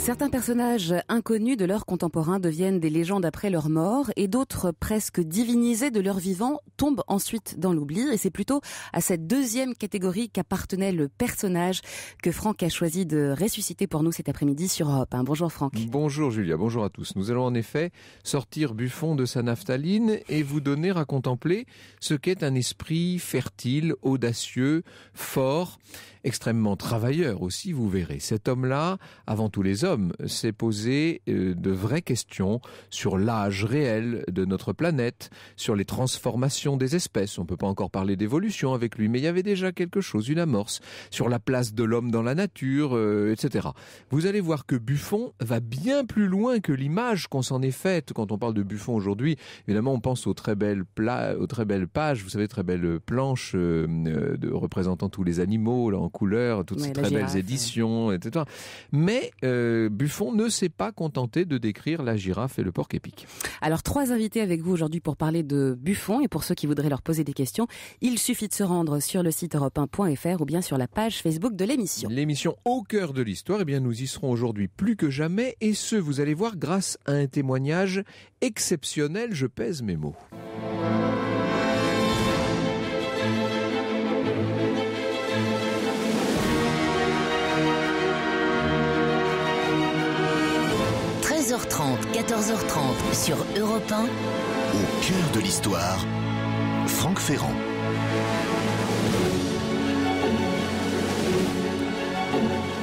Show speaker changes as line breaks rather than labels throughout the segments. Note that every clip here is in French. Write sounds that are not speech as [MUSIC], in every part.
Certains personnages inconnus de leurs contemporains deviennent des légendes après leur mort et d'autres presque divinisés de leur vivant tombent ensuite dans l'oubli et c'est plutôt à cette deuxième catégorie qu'appartenait le personnage que Franck a choisi de ressusciter pour nous cet après-midi sur Europe. bonjour Franck. Bonjour
Julia, bonjour à tous. Nous allons en effet sortir Buffon de sa naphtaline et vous donner à contempler ce qu'est un esprit fertile, audacieux, fort, extrêmement travailleur aussi, vous verrez. Cet homme-là, avant tous les hommes, s'est posé euh, de vraies questions sur l'âge réel de notre planète, sur les transformations des espèces. On ne peut pas encore parler d'évolution avec lui, mais il y avait déjà quelque chose, une amorce, sur la place de l'homme dans la nature, euh, etc. Vous allez voir que Buffon va bien plus loin que l'image qu'on s'en est faite quand on parle de Buffon aujourd'hui. Évidemment, on pense aux très belles, aux très belles pages, vous savez, très belles planches euh, de, représentant tous les animaux là, en couleur, toutes ces très belles éditions, etc. Mais Buffon ne s'est pas contenté de décrire la girafe et le porc épique.
Alors trois invités avec vous aujourd'hui pour parler de Buffon et pour ceux qui voudraient leur poser des questions, il suffit de se rendre sur le site europe ou bien sur la page Facebook de l'émission.
L'émission au cœur de l'histoire, et eh bien nous y serons aujourd'hui plus que jamais et ce vous allez voir grâce à un témoignage exceptionnel, je pèse mes mots. 14h30 sur Europe 1. Au cœur de l'histoire, Franck Ferrand.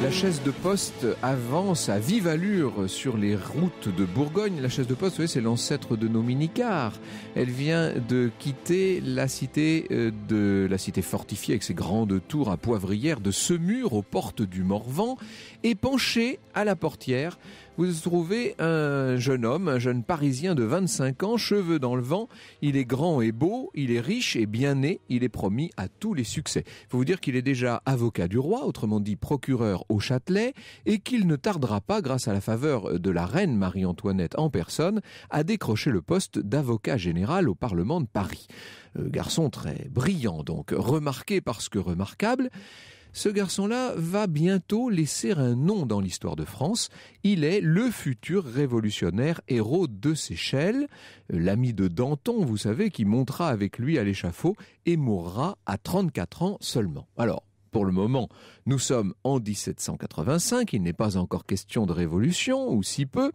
La chaise de poste avance à vive allure sur les routes de Bourgogne. La chaise de poste, vous c'est l'ancêtre de nos minicars. Elle vient de quitter la cité euh, de la cité fortifiée avec ses grandes tours à poivrière de Semur aux portes du Morvan et penchée à la portière vous trouvez un jeune homme, un jeune Parisien de 25 ans, cheveux dans le vent. Il est grand et beau, il est riche et bien né, il est promis à tous les succès. Il faut vous dire qu'il est déjà avocat du roi, autrement dit procureur au Châtelet, et qu'il ne tardera pas, grâce à la faveur de la reine Marie-Antoinette en personne, à décrocher le poste d'avocat général au Parlement de Paris. Euh, garçon très brillant donc, remarqué parce que remarquable, ce garçon-là va bientôt laisser un nom dans l'histoire de France. Il est le futur révolutionnaire héros de Seychelles, euh, l'ami de Danton, vous savez, qui montera avec lui à l'échafaud et mourra à 34 ans seulement. Alors, pour le moment, nous sommes en 1785, il n'est pas encore question de révolution, ou si peu,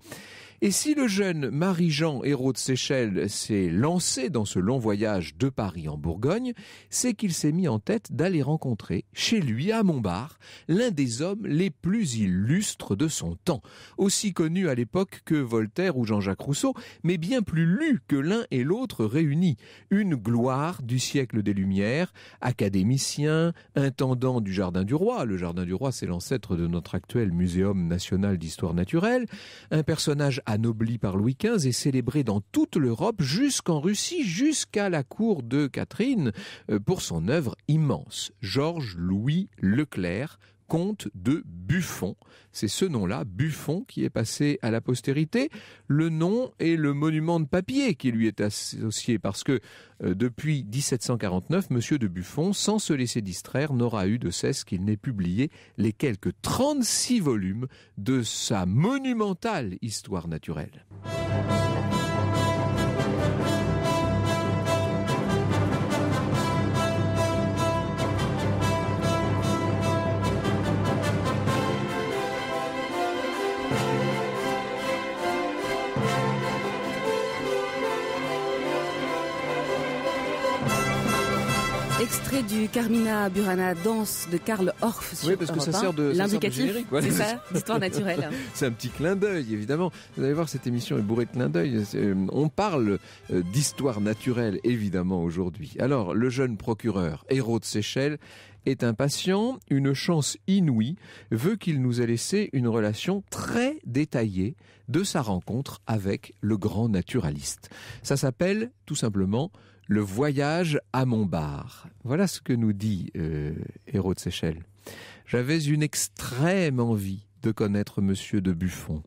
et si le jeune Marie-Jean Hérault de Seychelles s'est lancé dans ce long voyage de Paris en Bourgogne, c'est qu'il s'est mis en tête d'aller rencontrer chez lui à Montbard l'un des hommes les plus illustres de son temps, aussi connu à l'époque que Voltaire ou Jean-Jacques Rousseau, mais bien plus lu que l'un et l'autre réunis, une gloire du siècle des Lumières, académicien, intendant du Jardin du Roi, le Jardin du Roi c'est l'ancêtre de notre actuel Muséum national d'histoire naturelle, un personnage anobli par Louis XV et célébré dans toute l'Europe jusqu'en Russie, jusqu'à la cour de Catherine, euh, pour son œuvre immense. Georges Louis Leclerc, comte de Buffon. C'est ce nom-là, Buffon, qui est passé à la postérité. Le nom et le monument de papier qui lui est associé, parce que euh, depuis 1749, Monsieur de Buffon, sans se laisser distraire, n'aura eu de cesse qu'il n'ait publié les quelques 36 volumes de sa monumentale histoire naturelle.
du Carmina Burana Danse de Karl Orff sur ça de l'indicatif. C'est ça, [LAUGHS] naturelle.
C'est un petit clin d'œil, évidemment. Vous allez voir, cette émission est bourrée de clin d'œil. Euh, on parle euh, d'histoire naturelle, évidemment, aujourd'hui. Alors, le jeune procureur, héros de Seychelles, est impatient, une chance inouïe veut qu'il nous ait laissé une relation très détaillée de sa rencontre avec le grand naturaliste. Ça s'appelle tout simplement le voyage à bar ». Voilà ce que nous dit euh, de Seychelles. J'avais une extrême envie de connaître Monsieur de Buffon.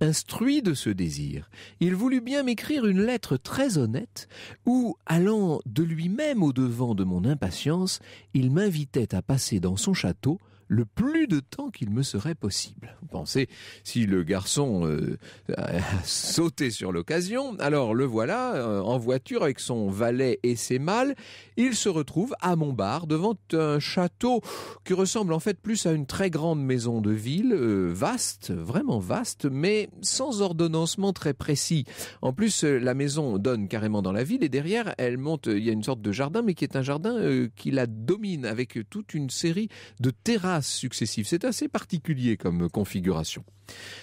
Instruit de ce désir, il voulut bien m'écrire une lettre très honnête où, allant de lui-même au devant de mon impatience, il m'invitait à passer dans son château le plus de temps qu'il me serait possible. Vous pensez, si le garçon euh, a sauté sur l'occasion, alors le voilà euh, en voiture avec son valet et ses mâles, Il se retrouve à Montbard devant un château qui ressemble en fait plus à une très grande maison de ville, euh, vaste, vraiment vaste, mais sans ordonnancement très précis. En plus, la maison donne carrément dans la ville et derrière, elle monte, il y a une sorte de jardin, mais qui est un jardin qui la domine avec toute une série de terrasses c'est assez particulier comme configuration.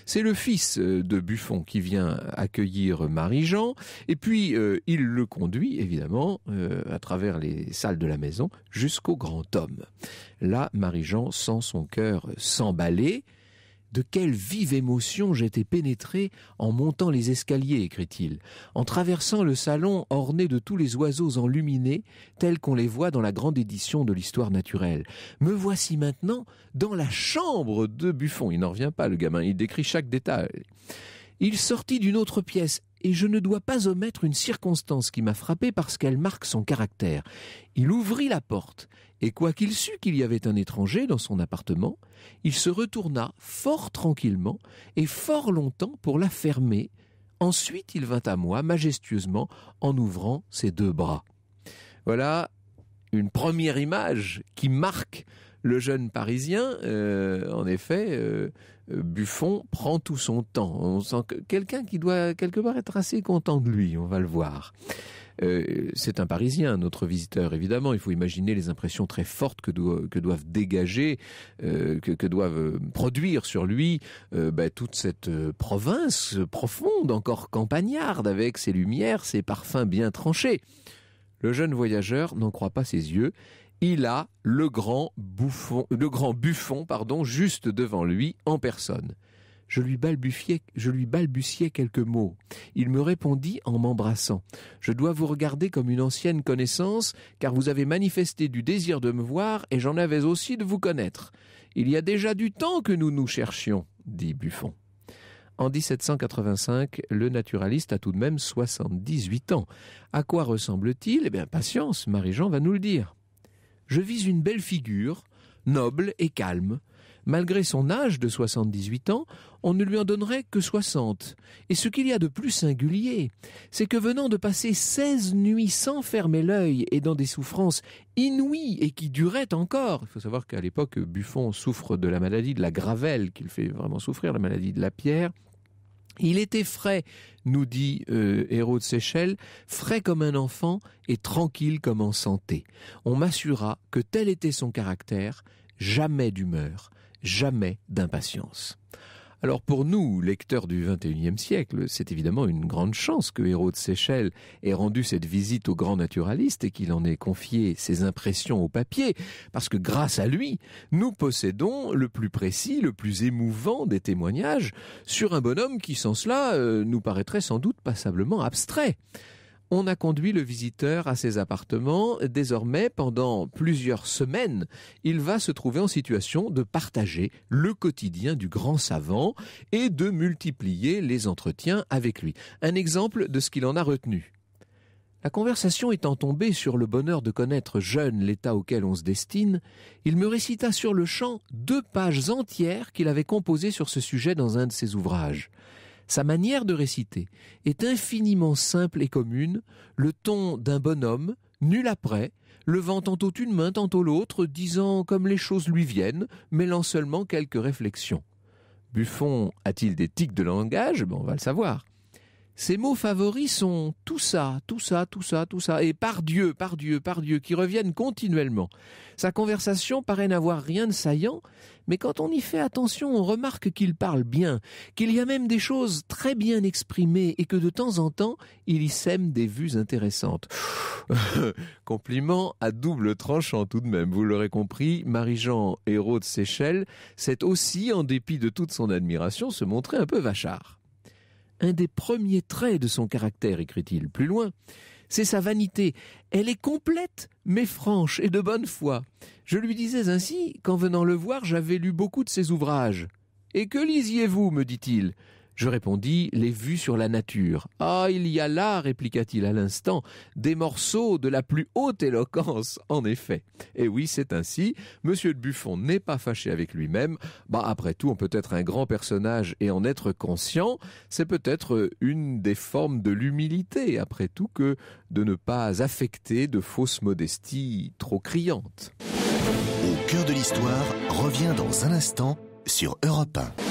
C'est le fils euh, de Buffon qui vient accueillir Marie-Jean, et puis euh, il le conduit évidemment euh, à travers les salles de la maison jusqu'au grand homme. Là, Marie-Jean sent son cœur s'emballer, de quelle vive émotion j'étais pénétré en montant les escaliers, écrit-il, en traversant le salon orné de tous les oiseaux enluminés, tels qu'on les voit dans la grande édition de l'histoire naturelle. Me voici maintenant dans la chambre de Buffon. Il n'en revient pas, le gamin, il décrit chaque détail. Il sortit d'une autre pièce, et je ne dois pas omettre une circonstance qui m'a frappé parce qu'elle marque son caractère. Il ouvrit la porte, et quoiqu'il sût qu'il y avait un étranger dans son appartement, il se retourna fort tranquillement et fort longtemps pour la fermer. Ensuite il vint à moi majestueusement en ouvrant ses deux bras. Voilà une première image qui marque le jeune Parisien, euh, en effet, euh, Buffon prend tout son temps. On sent que quelqu'un qui doit quelque part être assez content de lui, on va le voir. Euh, c'est un Parisien, notre visiteur, évidemment. Il faut imaginer les impressions très fortes que, doivent dégager, euh, que, doivent euh, produire sur lui bah, toute cette province profonde, encore campagnarde, avec ses lumières, ses parfums bien tranchés. Le jeune voyageur n'en croit pas ses yeux. Il a le grand le grand buffon, pardon, juste devant lui, en personne. Je lui balbutiais, quelques mots. Il me répondit en m'embrassant. Je dois vous regarder comme une ancienne connaissance, car vous avez manifesté du désir de me voir et j'en avais aussi de vous connaître. Il y a déjà du temps que nous nous cherchions, dit Buffon. En 1785, le naturaliste a tout de même 78 ans. À quoi ressemble-t-il Eh bien, patience, Marie-Jean va nous le dire. Je vis une belle figure, noble et calme, Malgré son âge de 78 ans, on ne lui en donnerait que 60. Et ce qu'il y a de plus singulier, c'est que venant de passer 16 nuits sans fermer l'œil et dans des souffrances inouïes et qui duraient encore, il faut savoir qu'à l'époque, Buffon souffre de la maladie de la gravelle, qu'il fait vraiment souffrir, la maladie de la pierre, il était frais, nous dit euh, Héros de Seychelles, frais comme un enfant et tranquille comme en santé. On m'assura que tel était son caractère, jamais d'humeur jamais d'impatience. Alors pour nous, lecteurs du XXIe siècle, c'est évidemment une grande chance que héros de Seychelles ait rendu cette visite au grand naturaliste et qu'il en ait confié ses impressions au papier, parce que grâce à lui, nous possédons le plus précis, le plus émouvant des témoignages sur un bonhomme qui sans cela euh, nous paraîtrait sans doute passablement abstrait on a conduit le visiteur à ses appartements. Désormais, pendant plusieurs semaines, il va se trouver en situation de partager le quotidien du grand savant et de multiplier les entretiens avec lui. Un exemple de ce qu'il en a retenu. La conversation étant tombée sur le bonheur de connaître jeune l'état auquel on se destine, il me récita sur le champ deux pages entières qu'il avait composées sur ce sujet dans un de ses ouvrages. Sa manière de réciter est infiniment simple et commune, le ton d'un bonhomme, nul après, levant tantôt une main, tantôt l'autre, disant comme les choses lui viennent, mêlant seulement quelques réflexions. Buffon a-t-il des tics de langage Bon, On va le savoir. Ses mots favoris sont tout ça, tout ça, tout ça, tout ça, et par Dieu, par Dieu, par Dieu, qui reviennent continuellement. Sa conversation paraît n'avoir rien de saillant, mais quand on y fait attention, on remarque qu'il parle bien, qu'il y a même des choses très bien exprimées, et que de temps en temps, il y sème des vues intéressantes. [LAUGHS] Compliment à double tranchant tout de même, vous l'aurez compris, Marie-Jean, héros de Seychelles, s'est aussi, en dépit de toute son admiration, se montrer un peu vachard. Un des premiers traits de son caractère, écrit-il plus loin, c'est sa vanité. Elle est complète, mais franche et de bonne foi. Je lui disais ainsi qu'en venant le voir, j'avais lu beaucoup de ses ouvrages. Et que lisiez-vous me dit-il. Je répondis les vues sur la nature. Ah, il y a là, répliqua-t-il à l'instant, des morceaux de la plus haute éloquence, en effet. Et eh oui, c'est ainsi. Monsieur de Buffon n'est pas fâché avec lui-même. Bah, après tout, on peut être un grand personnage et en être conscient. C'est peut-être une des formes de l'humilité, après tout, que de ne pas affecter de fausses modesties trop criantes. Au cœur de l'histoire revient dans un instant sur Europe 1.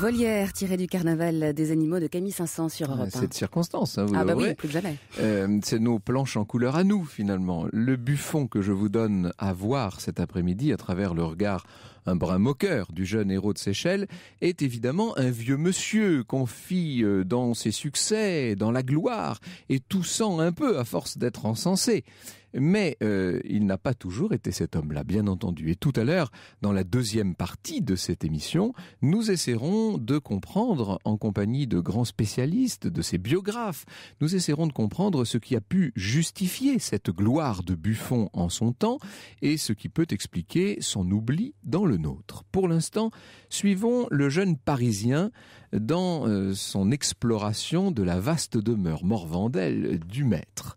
Volière, tirée du carnaval des animaux de Camille saint saëns sur Europe. C'est
circonstance, hein, vous Ah bah plus que jamais. Euh, c'est nos planches en couleur à nous, finalement. Le buffon que je vous donne à voir cet après-midi à travers le regard un brin moqueur du jeune héros de Seychelles est évidemment un vieux monsieur confie euh, dans ses succès, dans la gloire, et toussant un peu à force d'être encensé mais euh, il n'a pas toujours été cet homme-là, bien entendu. Et tout à l'heure, dans la deuxième partie de cette émission, nous essaierons de comprendre, en compagnie de grands spécialistes, de ses biographes, nous essaierons de comprendre ce qui a pu justifier cette gloire de Buffon en son temps et ce qui peut expliquer son oubli dans le nôtre. Pour l'instant, suivons le jeune Parisien dans euh, son exploration de la vaste demeure morvandelle du maître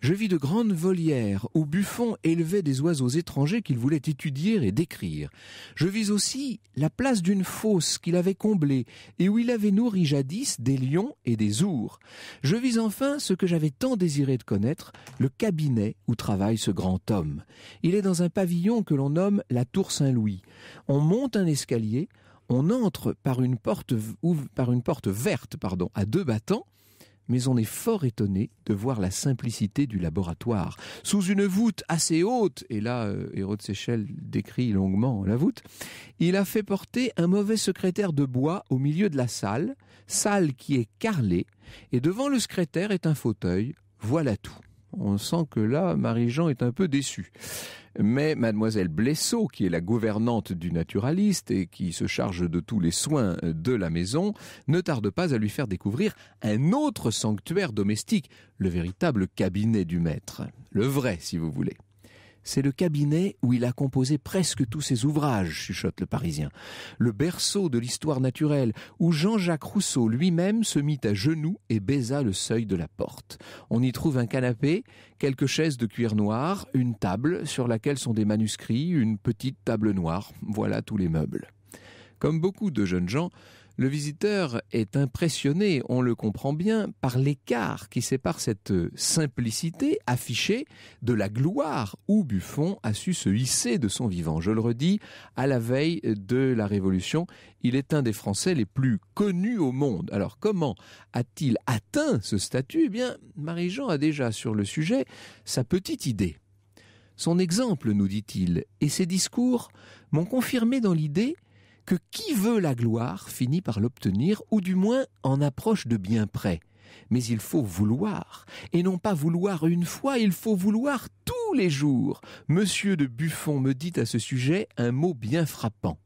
je vis de grandes volières où Buffon élevait des oiseaux étrangers qu'il voulait étudier et décrire. Je vis aussi la place d'une fosse qu'il avait comblée et où il avait nourri jadis des lions et des ours. Je vis enfin ce que j'avais tant désiré de connaître, le cabinet où travaille ce grand homme. Il est dans un pavillon que l'on nomme la Tour Saint-Louis. On monte un escalier, on entre par une porte, par une porte verte pardon, à deux battants, mais on est fort étonné de voir la simplicité du laboratoire. Sous une voûte assez haute, et là, euh, Hérode Seychelles décrit longuement la voûte, il a fait porter un mauvais secrétaire de bois au milieu de la salle, salle qui est carrelée, et devant le secrétaire est un fauteuil, voilà tout on sent que là, Marie-Jean est un peu déçue. Mais mademoiselle Blesseau, qui est la gouvernante du naturaliste et qui se charge de tous les soins de la maison, ne tarde pas à lui faire découvrir un autre sanctuaire domestique, le véritable cabinet du maître. Le vrai, si vous voulez. C'est le cabinet où il a composé presque tous ses ouvrages, chuchote le Parisien. Le berceau de l'histoire naturelle, où Jean-Jacques Rousseau lui-même se mit à genoux et baisa le seuil de la porte. On y trouve un canapé, quelques chaises de cuir noir, une table sur laquelle sont des manuscrits, une petite table noire. Voilà tous les meubles. Comme beaucoup de jeunes gens, le visiteur est impressionné, on le comprend bien, par l'écart qui sépare cette simplicité affichée de la gloire où Buffon a su se hisser de son vivant. Je le redis, à la veille de la Révolution, il est un des Français les plus connus au monde. Alors comment a-t-il atteint ce statut Eh bien, Marie-Jean a déjà sur le sujet sa petite idée. Son exemple, nous dit-il, et ses discours m'ont confirmé dans l'idée que qui veut la gloire finit par l'obtenir, ou du moins en approche de bien près. Mais il faut vouloir, et non pas vouloir une fois, il faut vouloir tous les jours. Monsieur de Buffon me dit à ce sujet un mot bien frappant.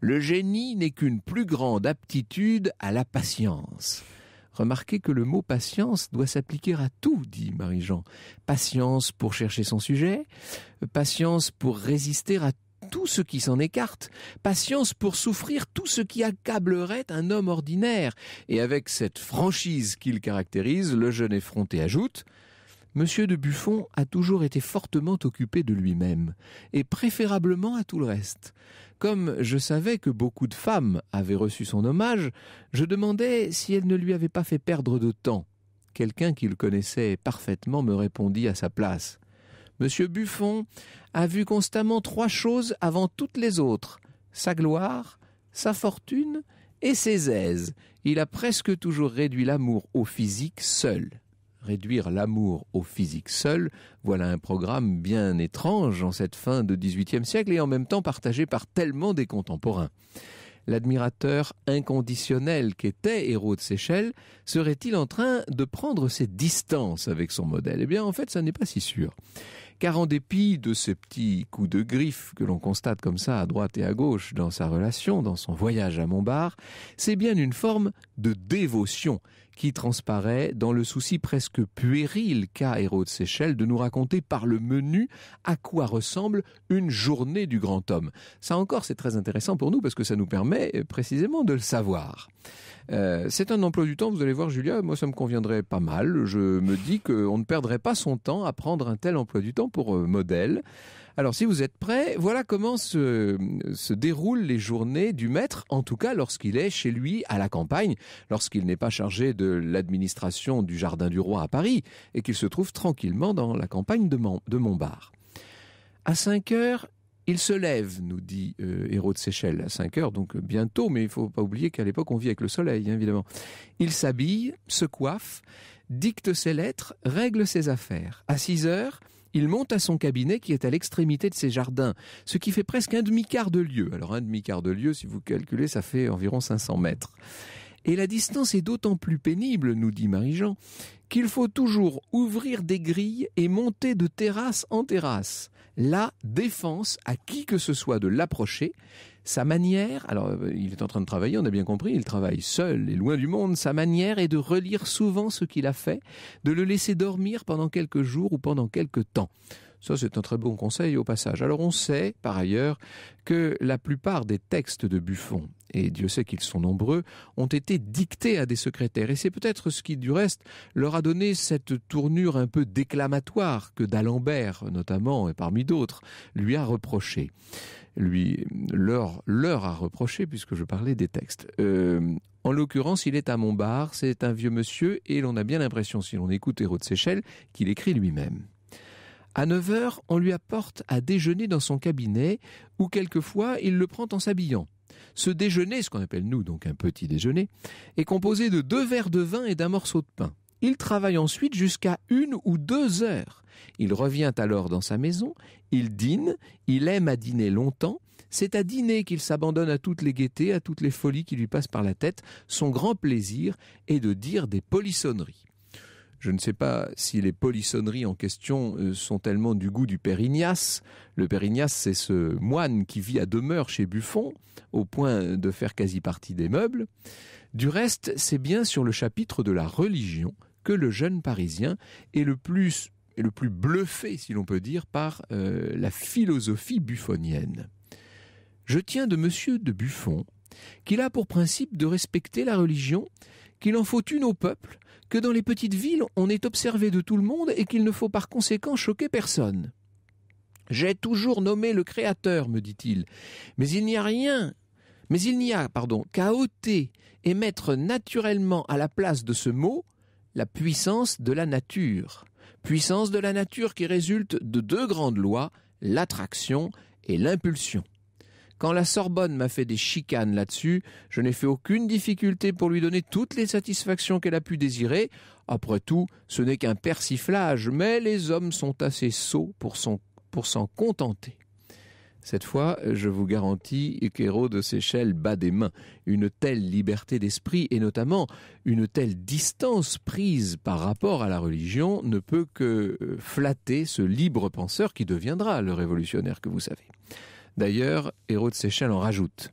Le génie n'est qu'une plus grande aptitude à la patience. Remarquez que le mot patience doit s'appliquer à tout, dit Marie-Jean. Patience pour chercher son sujet, patience pour résister à tout ce qui s'en écarte, patience pour souffrir tout ce qui accablerait un homme ordinaire. Et avec cette franchise qu'il caractérise, le jeune effronté ajoute Monsieur de Buffon a toujours été fortement occupé de lui-même, et préférablement à tout le reste. Comme je savais que beaucoup de femmes avaient reçu son hommage, je demandais si elle ne lui avait pas fait perdre de temps. Quelqu'un qu'il connaissait parfaitement me répondit à sa place. Monsieur Buffon a vu constamment trois choses avant toutes les autres sa gloire, sa fortune et ses aises. Il a presque toujours réduit l'amour au physique seul. Réduire l'amour au physique seul, voilà un programme bien étrange en cette fin de XVIIIe siècle et en même temps partagé par tellement des contemporains. L'admirateur inconditionnel qu'était Hérault de Seychelles serait-il en train de prendre ses distances avec son modèle Eh bien, en fait, ça n'est pas si sûr. Car en dépit de ces petits coups de griffe que l'on constate comme ça à droite et à gauche dans sa relation, dans son voyage à Montbard, c'est bien une forme de dévotion qui transparaît dans le souci presque puéril qu'a Hérault de Seychelles de nous raconter par le menu à quoi ressemble une journée du grand homme. Ça encore, c'est très intéressant pour nous parce que ça nous permet euh, précisément de le savoir. Euh, c'est un emploi du temps, vous allez voir Julia, moi ça me conviendrait pas mal. Je me dis qu'on ne perdrait pas son temps à prendre un tel emploi du temps pour euh, modèle. Alors si vous êtes prêts, voilà comment se, déroulent les journées du maître, en tout cas lorsqu'il est chez lui à la campagne, lorsqu'il n'est pas chargé de l'administration du Jardin du Roi à Paris et qu'il se trouve tranquillement dans la campagne de, Montbard. À 5 heures, il se lève, nous dit euh, de Seychelles, à 5 heures, donc euh, bientôt, mais il faut pas oublier qu'à l'époque on vit avec le soleil, hein, évidemment. Il s'habille, se coiffe, dicte ses lettres, règle ses affaires. À 6 heures, il monte à son cabinet qui est à l'extrémité de ses jardins, ce qui fait presque un demi-quart de lieu. Alors un demi-quart de lieu, si vous calculez, ça fait environ 500 mètres. Et la distance est d'autant plus pénible, nous dit Marie-Jean, qu'il faut toujours ouvrir des grilles et monter de terrasse en terrasse. La défense à qui que ce soit de l'approcher, sa manière, alors euh, il est en train de travailler, on a bien compris, il travaille seul et loin du monde, sa manière est de relire souvent ce qu'il a fait, de le laisser dormir pendant quelques jours ou pendant quelques temps. Ça, c'est un très bon conseil au passage. Alors on sait, par ailleurs, que la plupart des textes de Buffon et Dieu sait qu'ils sont nombreux, ont été dictés à des secrétaires. Et c'est peut-être ce qui, du reste, leur a donné cette tournure un peu déclamatoire que d'Alembert, notamment, et parmi d'autres, lui a reproché. Lui, leur, leur a reproché, puisque je parlais des textes. Euh, en l'occurrence, il est à Montbard, c'est un vieux monsieur, et l'on a bien l'impression, si l'on écoute Hérode de Seychelles, qu'il écrit lui-même. À 9 heures, on lui apporte à déjeuner dans son cabinet, où quelquefois il le prend en s'habillant. Ce déjeuner, ce qu'on appelle nous donc un petit déjeuner, est composé de deux verres de vin et d'un morceau de pain. Il travaille ensuite jusqu'à une ou deux heures. Il revient alors dans sa maison, il dîne, il aime à dîner longtemps, c'est à dîner qu'il s'abandonne à toutes les gaietés, à toutes les folies qui lui passent par la tête. Son grand plaisir est de dire des polissonneries. Je ne sais pas si les polissonneries en question euh, sont tellement du goût du Père Le Père c'est ce moine qui vit à demeure chez Buffon, au point de faire quasi partie des meubles. Du reste, c'est bien sur le chapitre de la religion que le jeune Parisien est le plus, le plus bluffé, si l'on peut dire, par euh, la philosophie buffonienne. Je tiens de Monsieur de Buffon qu'il a pour principe de respecter la religion qu'il en faut une au peuple, que dans les petites villes on est observé de tout le monde et qu'il ne faut par conséquent choquer personne. J'ai toujours nommé le Créateur, me dit-il, mais il n'y a rien, mais il n'y a, pardon, qu'à ôter et mettre naturellement à la place de ce mot la puissance de la nature. Puissance de la nature qui résulte de deux grandes lois, l'attraction et l'impulsion. Quand la Sorbonne m'a fait des chicanes là-dessus, je n'ai fait aucune difficulté pour lui donner toutes les satisfactions qu'elle a pu désirer. Après tout, ce n'est qu'un persiflage, mais les hommes sont assez sots pour s'en contenter. Cette fois, je vous garantis qu'Héro de Seychelles bat des mains. Une telle liberté d'esprit et notamment une telle distance prise par rapport à la religion ne peut que euh, flatter ce libre penseur qui deviendra le révolutionnaire que vous savez. D'ailleurs, Hérault de Seychelles en rajoute.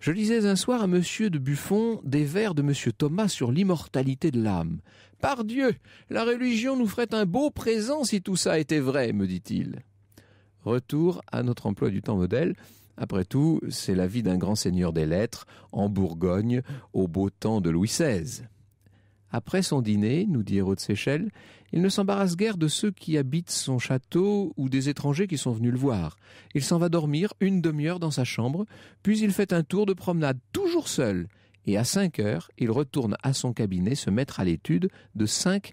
Je lisais un soir à monsieur de Buffon des vers de monsieur Thomas sur l'immortalité de l'âme. Par Dieu, la religion nous ferait un beau présent si tout ça était vrai, me dit-il. Retour à notre emploi du temps modèle. Après tout, c'est la vie d'un grand seigneur des lettres, en Bourgogne, au beau temps de Louis XVI. Après son dîner, nous dit Hérault de Seychelles, il ne s'embarrasse guère de ceux qui habitent son château ou des étrangers qui sont venus le voir. Il s'en va dormir une demi-heure dans sa chambre, puis il fait un tour de promenade toujours seul. Et à cinq heures, il retourne à son cabinet se mettre à l'étude de cinq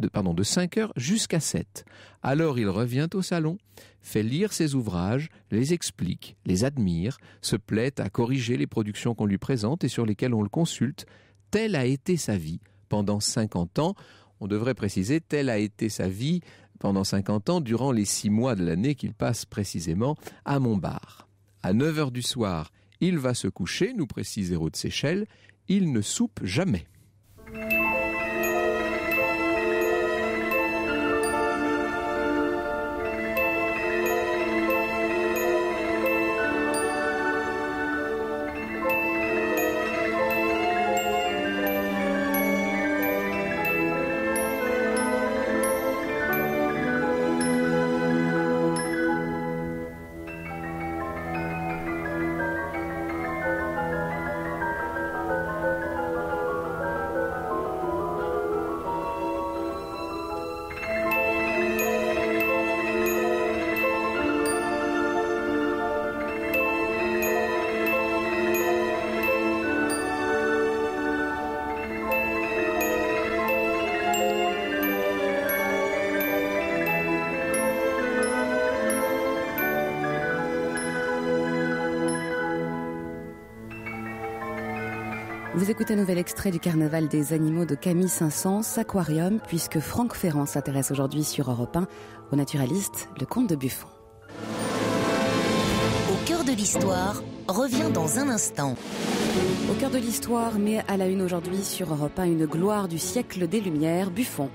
de, pardon, de heures jusqu'à sept. Alors il revient au salon, fait lire ses ouvrages, les explique, les admire, se plaît à corriger les productions qu'on lui présente et sur lesquelles on le consulte. Telle a été sa vie pendant 50 ans. On devrait préciser, telle a été sa vie pendant 50 ans, durant les six mois de l'année qu'il passe précisément à Montbar. À 9 heures du soir, il va se coucher, nous précise Hérault de Seychelles, il ne soupe jamais.
Vous écoutez un nouvel extrait du Carnaval des animaux de Camille Saint-Saëns, Aquarium, puisque Franck Ferrand s'intéresse aujourd'hui sur Europe 1 au naturaliste, le comte de Buffon. Au cœur de l'histoire, revient dans un instant. Au cœur de l'histoire, mais à la une aujourd'hui sur Europe 1, une gloire du siècle des Lumières, Buffon.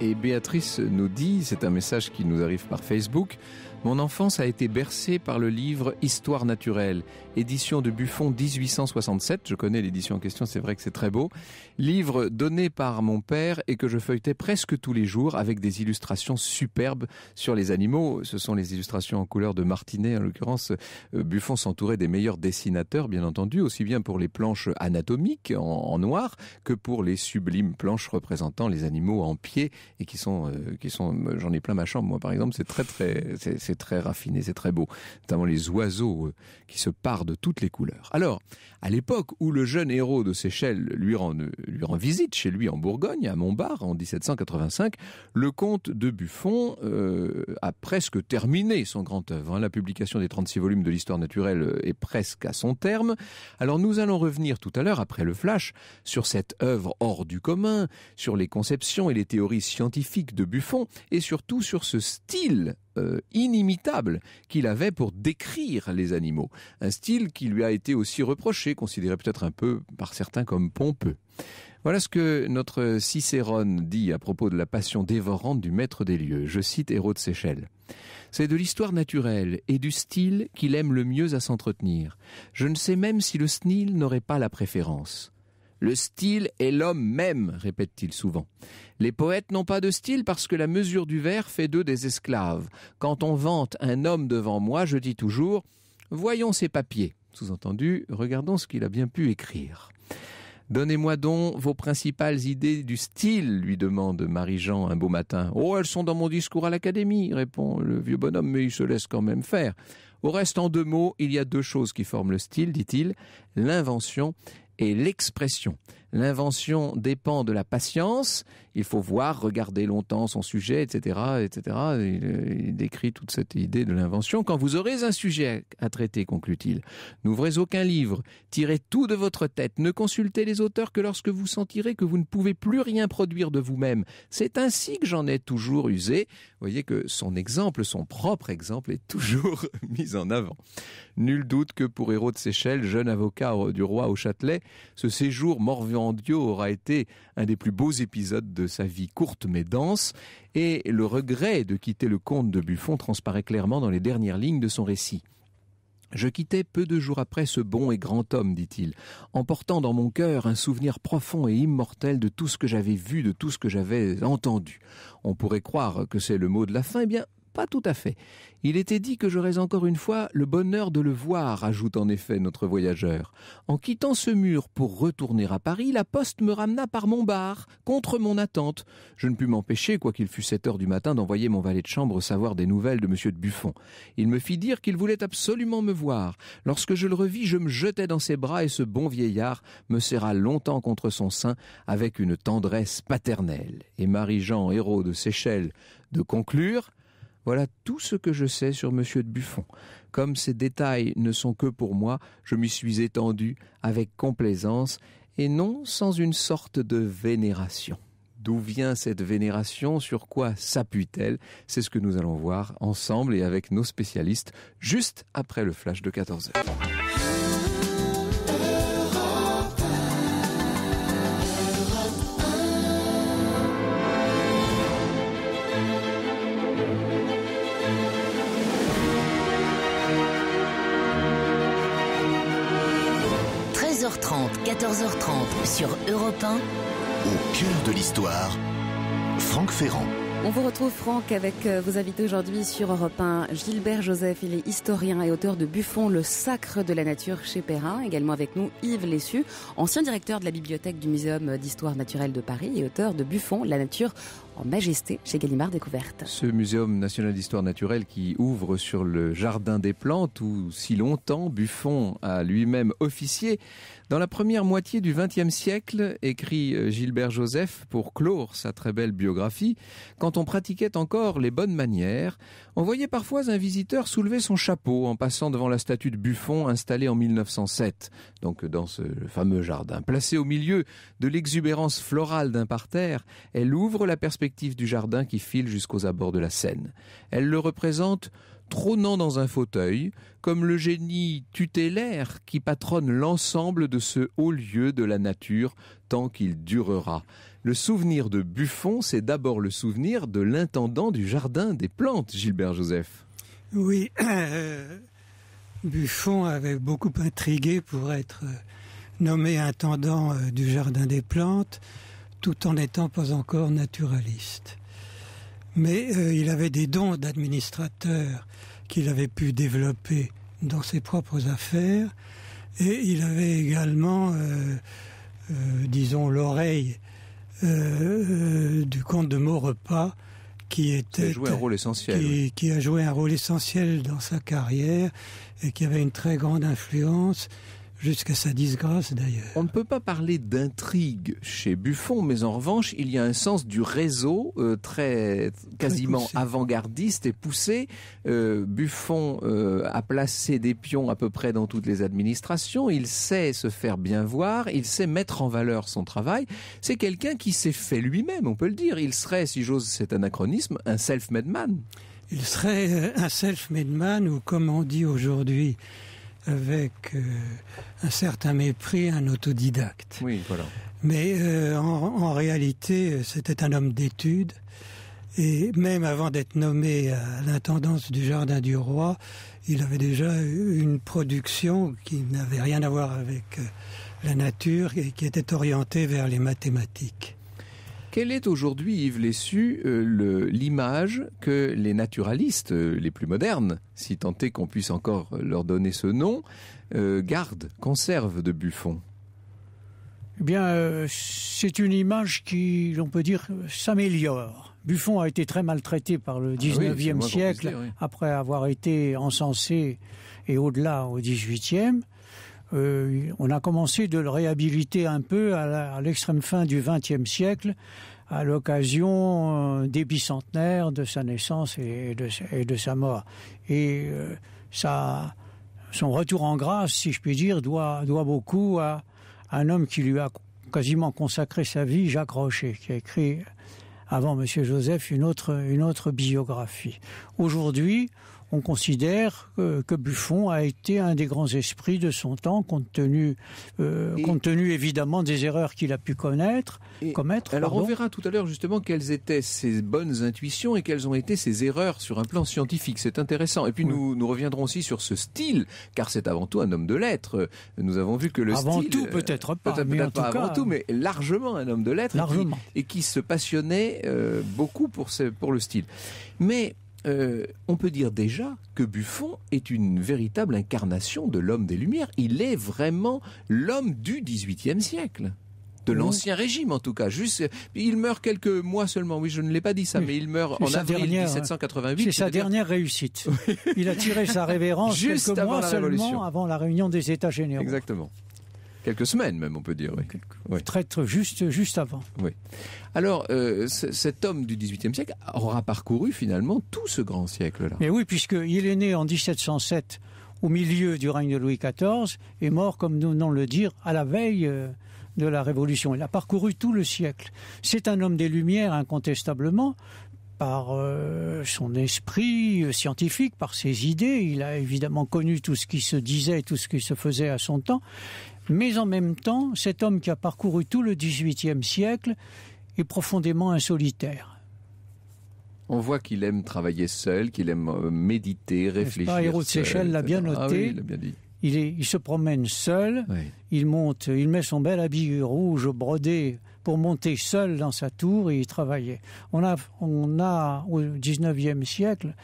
Et Béatrice nous dit, c'est un message qui nous arrive par Facebook, mon enfance a été bercée par le livre Histoire naturelle, édition de Buffon 1867. Je connais l'édition en question, c'est vrai que c'est très beau. Livre donné par mon père et que je feuilletais presque tous les jours avec des illustrations superbes sur les animaux. Ce sont les illustrations en couleur de Martinet, en l'occurrence. Euh, Buffon s'entourait des meilleurs dessinateurs, bien entendu, aussi bien pour les planches anatomiques en, noir que pour les sublimes planches représentant les animaux en pied et qui sont, euh, qui sont, j'en ai plein ma chambre, moi par exemple, c'est très très, c'est très raffiné, c'est très beau. Notamment les oiseaux euh, qui se parent de toutes les couleurs. Alors, à l'époque où le jeune héros de Seychelles lui rend, lui rend visite chez lui en Bourgogne, à Montbard, en 1785, le comte de Buffon euh, a presque terminé son grand œuvre. Hein. La publication des 36 volumes de l'histoire naturelle est presque à son terme. Alors nous allons revenir tout à l'heure, après le flash, sur cette œuvre hors du commun, sur les conceptions et les théories scientifiques de Buffon, et surtout sur ce style euh, inimitable qu'il avait pour décrire les animaux, un style qui lui a été aussi reproché, considéré peut-être un peu par certains comme pompeux. Voilà ce que notre Cicérone dit à propos de la passion dévorante du maître des lieux. Je cite Hérode de C'est de l'histoire naturelle et du style qu'il aime le mieux à s'entretenir. Je ne sais même si le snil n'aurait pas la préférence. Le style est l'homme même, répète-t-il souvent. Les poètes n'ont pas de style parce que la mesure du verre fait d'eux des esclaves. Quand on vante un homme devant moi, je dis toujours Voyons ses papiers. Sous-entendu, regardons ce qu'il a bien pu écrire. Donnez-moi donc vos principales idées du style, lui demande Marie-Jean un beau matin. Oh, elles sont dans mon discours à l'académie, répond le vieux bonhomme, mais il se laisse quand même faire. Au reste, en deux mots, il y a deux choses qui forment le style, dit-il, l'invention et l'expression. L'invention dépend de la patience. Il faut voir, regarder longtemps son sujet, etc., etc. Euh, il, décrit toute cette idée de l'invention. Quand vous aurez un sujet à, traiter, conclut-il, n'ouvrez aucun livre, tirez tout de votre tête, ne consultez les auteurs que lorsque vous sentirez que vous ne pouvez plus rien produire de vous-même. C'est ainsi que j'en ai toujours usé. Vous voyez que son exemple, son propre exemple, est toujours [LAUGHS] mis en avant. Nul doute que pour Héros de Seychelles, jeune avocat du roi au Châtelet, ce séjour morvant aura été un des plus beaux épisodes de sa vie courte mais dense, et le regret de quitter le comte de Buffon transparaît clairement dans les dernières lignes de son récit. Je quittai peu de jours après ce bon et grand homme, dit-il, emportant dans mon cœur un souvenir profond et immortel de tout ce que j'avais vu, de tout ce que j'avais entendu. On pourrait croire que c'est le mot de la fin, eh bien, pas tout à fait. Il était dit que j'aurais encore une fois le bonheur de le voir, ajoute en effet notre voyageur. En quittant ce mur pour retourner à Paris, la poste me ramena par mon bar, contre mon attente. Je ne pus m'empêcher, quoiqu'il fût sept heures du matin, d'envoyer mon valet de chambre savoir des nouvelles de M. de Buffon. Il me fit dire qu'il voulait absolument me voir. Lorsque je le revis, je me jetai dans ses bras et ce bon vieillard me serra longtemps contre son sein avec une tendresse paternelle. Et Marie-Jean, héros de Seychelles, de conclure voilà tout ce que je sais sur M. de Buffon. Comme ces détails ne sont que pour moi, je m'y suis étendu avec complaisance et non sans une sorte de vénération. D'où vient cette vénération Sur quoi s'appuie-t-elle C'est ce que nous allons voir ensemble et avec nos spécialistes juste après le flash de 14h.
14h30 sur Europe 1. Au cœur de l'histoire,
Franck Ferrand.
On vous retrouve Franck avec euh, vos invités aujourd'hui sur Europe 1. Gilbert Joseph, il est historien et auteur de Buffon, le sacre de la nature chez Perrin. Également avec nous Yves Lessu, ancien directeur de la bibliothèque du Muséum d'histoire naturelle de Paris et auteur de Buffon, la nature en majesté chez Gallimard Découverte.
Ce Muséum national d'histoire naturelle qui ouvre sur le jardin des plantes où si longtemps Buffon a lui-même officié dans la première moitié du XXe siècle, écrit euh, Gilbert Joseph pour clore sa très belle biographie, quand on pratiquait encore les bonnes manières, on voyait parfois un visiteur soulever son chapeau en passant devant la statue de Buffon installée en 1907, donc dans ce fameux jardin. Placée au milieu de l'exubérance florale d'un parterre, elle ouvre la perspective du jardin qui file jusqu'aux abords de la Seine. Elle le représente trônant dans un fauteuil, comme le génie tutélaire qui patronne l'ensemble de ce haut lieu de la nature tant qu'il durera. Le souvenir de Buffon, c'est d'abord le souvenir de l'intendant du jardin des plantes, Gilbert Joseph.
Oui, [CLEARS THROAT] Buffon avait beaucoup intrigué pour être euh, nommé intendant euh, du jardin des plantes, tout en n'étant pas encore naturaliste mais euh, il avait des dons d'administrateur qu'il avait pu développer dans ses propres affaires, et il avait également, euh, euh, disons, l'oreille du comte de Maurepas, qui était qui a joué un rôle essentiel dans sa carrière et qui avait une très grande influence jusqu'à sa disgrâce d'ailleurs.
On ne peut pas parler d'intrigue chez Buffon, mais en revanche, il y a un sens du réseau euh, très, quasiment avant-gardiste et poussé. Euh, Buffon euh, a placé des pions à peu près dans toutes les administrations. Il sait se faire bien voir, il sait mettre en valeur son travail. C'est quelqu'un qui s'est fait lui-même, on peut le dire. Il serait, si j'ose cet anachronisme, un self-made man.
Il serait un self-made man ou comme on dit aujourd'hui, avec euh, un certain mépris un autodidacte. Oui, voilà. Mais euh, en, en, réalité, c'était un homme d'études. Et même avant d'être nommé à l'intendance du Jardin du Roi, il avait déjà une production qui n'avait rien à voir avec euh, la nature et qui était orientée vers les mathématiques.
Quelle est aujourd'hui, Yves Lessu, euh, l'image que les naturalistes euh, les plus modernes, si tant est qu'on puisse encore leur donner ce nom, euh, gardent, conservent de Buffon
Eh bien, c'est une image qui, l'on peut dire, s'améliore. Buffon a été très maltraité par le 19e ah siècle, après avoir été encensé et au-delà au 18e. Euh, on a commencé de le réhabiliter un peu à l'extrême fin du XXe siècle, à l'occasion euh, des bicentenaires de sa naissance et de, sa mort. Et euh, son retour en grâce, si je puis dire, doit, beaucoup à, un homme qui lui a quasiment consacré sa vie, Jacques Rocher, qui a écrit avant M. Joseph une autre, une autre biographie. Aujourd'hui, on considère que, Buffon a été un des grands esprits de son temps, compte tenu, euh, compte tenu évidemment des erreurs qu'il a pu connaître, commettre. Alors on verra
tout à l'heure justement quelles étaient ses bonnes intuitions et quelles ont été ses erreurs sur un plan scientifique. C'est intéressant. Et puis nous, reviendrons aussi sur ce style, car c'est avant tout un homme de lettres. Nous avons vu que le style... Avant tout peut-être pas, peut être avant tout, mais largement un homme de lettres. Et, qui, se passionnait euh, beaucoup pour, pour le style. Mais euh, on peut dire déjà que Buffon est une véritable incarnation de l'homme des Lumières. Il est vraiment l'homme du XVIIIe siècle de l'ancien régime en tout cas. Juste, il meurt quelques mois seulement. Oui, je ne l'ai pas dit ça, mais il meurt en avril 1788. Hein. C'est sa dernière
réussite. Il a tiré sa révérence [LAUGHS] Juste quelques mois seulement avant la réunion des États généraux. Exactement
quelques semaines même, on peut dire. Traître Très, très, juste, juste avant. Oui. Alors, euh, cet homme du XVIIIe siècle aura parcouru finalement tout ce grand siècle-là.
Mais oui, puisqu'il est né en 1707 au milieu du règne de Louis XIV et mort, comme nous venons de le dire, à la veille euh, de la Révolution. Il a parcouru tout le siècle. C'est un homme des Lumières, incontestablement, par euh, son esprit scientifique, par ses idées. Il a évidemment connu tout ce qui se disait, tout ce qui se faisait à son temps. Mais en même temps, cet homme qui a parcouru tout le XVIIIe siècle est profondément insolitaire.
On voit qu'il aime travailler seul, qu'il aime euh, méditer,
réfléchir. Pas, de Seychelles l'a bien ah noté.
il, se promène seul, il monte, il met son bel habit rouge brodé pour monter seul dans sa tour et y travailler. On a, au XIXe siècle,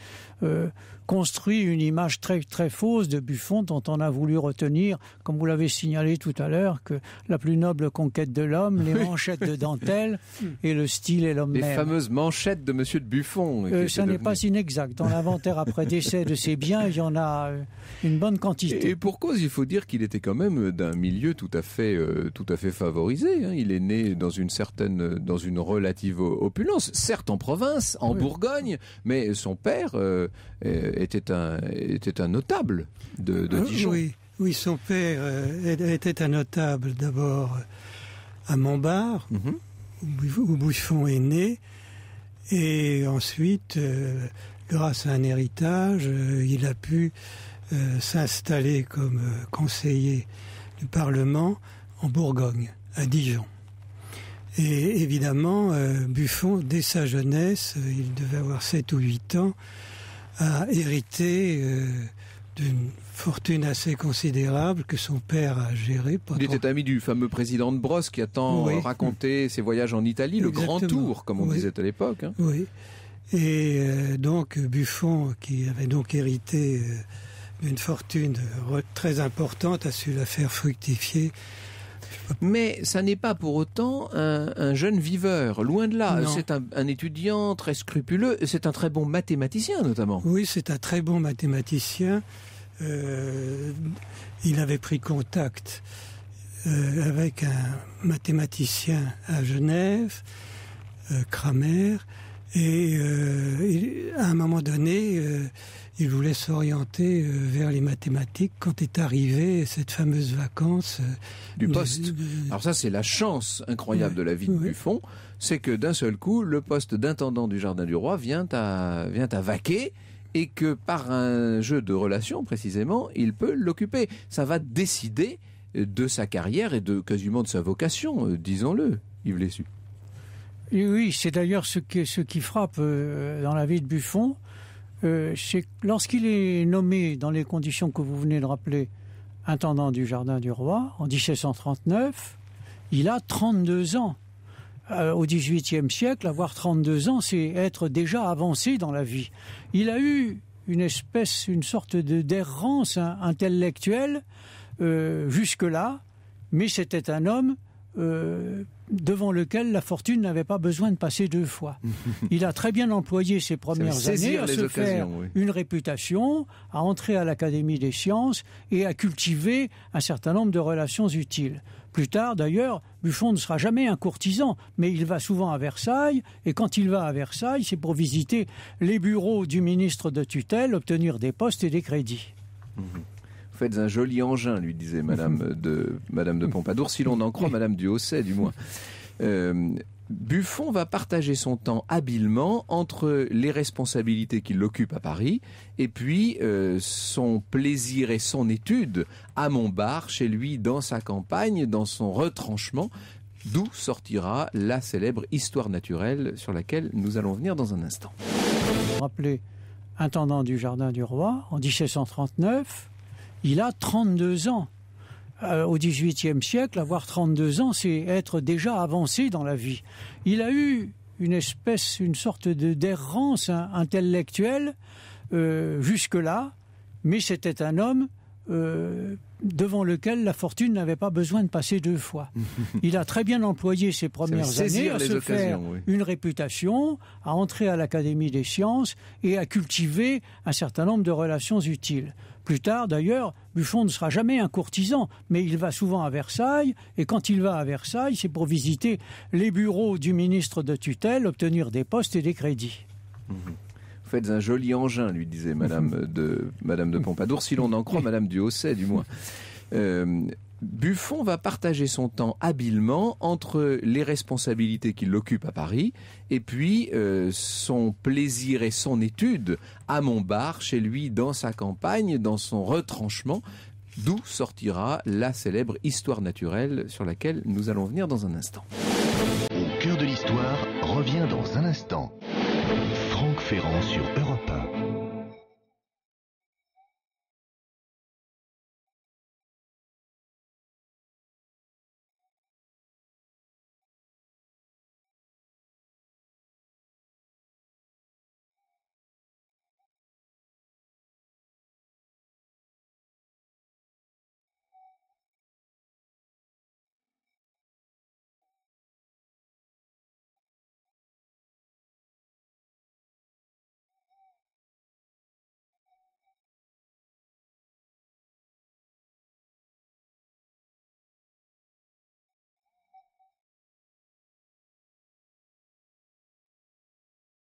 euh, construit une image très très fausse de Buffon dont on a voulu retenir, comme vous l'avez signalé tout à l'heure, que la plus noble conquête de l'homme, les manchettes de dentelle et le style et l'homme même. Les fameuses
manchettes de Monsieur de Buffon. Ce euh, ça n'est pas
inexact. Dans l'inventaire après décès de ses biens, il y en a euh,
une bonne quantité. Et pour cause, il faut dire qu'il était quand même d'un milieu tout à fait, euh, tout à fait favorisé. Hein. Il est né dans une certaine, dans une relative opulence, certes en province, en Bourgogne, mais son père euh, était un, était un notable de, de ah Dijon.
Oui, son père euh, était un notable d'abord à Montbard, mhm. où Bouffon est né, et ensuite, grâce à un héritage, il a pu euh, s'installer comme euh, conseiller du Parlement en Bourgogne, à Dijon. Et évidemment, euh, Buffon, dès sa jeunesse, il devait avoir 7 ou 8 ans, a hérité d'une fortune assez considérable que son père a gérée. Il était
ami du fameux président de Brosse qui a tant raconté ses voyages en Italie, le grand tour, comme on disait à l'époque. Hein.
Oui. Et donc Buffon, qui avait donc hérité une fortune très importante a su la faire fructifier. Mais ça n'est pas pour autant un, jeune viveur, loin de là.
C'est un, étudiant très scrupuleux, c'est un très bon mathématicien notamment. Oui,
c'est un très bon mathématicien. Euh, il avait pris contact euh, avec un mathématicien à Genève, euh, Kramer, et à un moment donné, il voulait s'orienter euh, vers les mathématiques quand est arrivée cette fameuse vacance euh, du poste.
Alors ça, c'est la chance incroyable de la vie de Buffon, c'est que d'un seul coup, le poste d'intendant du Jardin du Roi vient à vient à vaquer et que par un jeu de relations précisément, il peut l'occuper. Ça va décider de sa carrière et de quasiment de sa vocation, euh, disons-le, Yves su.
Oui, c'est d'ailleurs ce qui frappe dans la vie de Buffon, euh, c'est lorsqu'il est nommé, dans les conditions que vous venez de rappeler, intendant du Jardin du Roi, en 1739, il a 32 ans. Euh, au au XVIIIe siècle, avoir 32 ans, c'est être déjà avancé dans la vie. Il a eu une espèce, une sorte de d'errance intellectuelle euh, jusque-là, mais c'était un homme euh, devant lequel la fortune n'avait pas besoin de passer deux fois. [LAUGHS] Il a très bien employé ses premières années à se faire une réputation, à entrer à l'Académie des sciences et à cultiver un certain nombre de relations utiles. Plus tard, d'ailleurs, Buffon ne sera jamais un courtisan, mais il va souvent à Versailles, et quand il va à Versailles, c'est pour visiter les bureaux du ministre de tutelle, obtenir des postes et des crédits. Mhm.
Vous faites un joli engin, lui disait Madame [LAUGHS] de, Madame de Pompadour, si l'on en croit Madame du Hausset, du moins. Euh, Buffon va partager son temps habilement entre les responsabilités qu'il occupe à Paris et puis euh, son plaisir et son étude à Montbard, chez lui, dans sa campagne, dans son retranchement, d'où sortira la célèbre histoire naturelle sur laquelle nous allons venir dans un instant.
Rappelez intendant du Jardin du Roi en 1739, il a 32 ans. Euh, au XVIIIe siècle, avoir 32 ans, c'est être déjà avancé dans la vie. Il a eu une espèce, une sorte d'errance intellectuelle euh, jusque-là, mais c'était un homme euh, devant lequel la fortune n'avait pas besoin de passer deux fois. [LAUGHS] Il a très bien employé ses premières années à se faire une réputation, à entrer à l'Académie des sciences et à cultiver un certain nombre de relations utiles. Plus tard, d'ailleurs, Buffon ne sera jamais un courtisan, mais il va souvent à Versailles, et quand il va à Versailles, c'est pour visiter les bureaux du ministre de tutelle, obtenir
des postes et des crédits. Vous faites un joli engin, lui disait Madame [LAUGHS] de, Madame de Pompadour, si l'on en croit Madame du Hausset, du moins. Euh, Buffon va partager son temps habilement entre les responsabilités qu'il occupe à Paris et puis euh, son plaisir et son étude à Montbard, chez lui, dans sa campagne, dans son retranchement, d'où sortira la célèbre histoire naturelle sur laquelle nous allons venir dans un instant. Au cœur de l'histoire revient dans
un instant. Franck Ferrand sur Europa.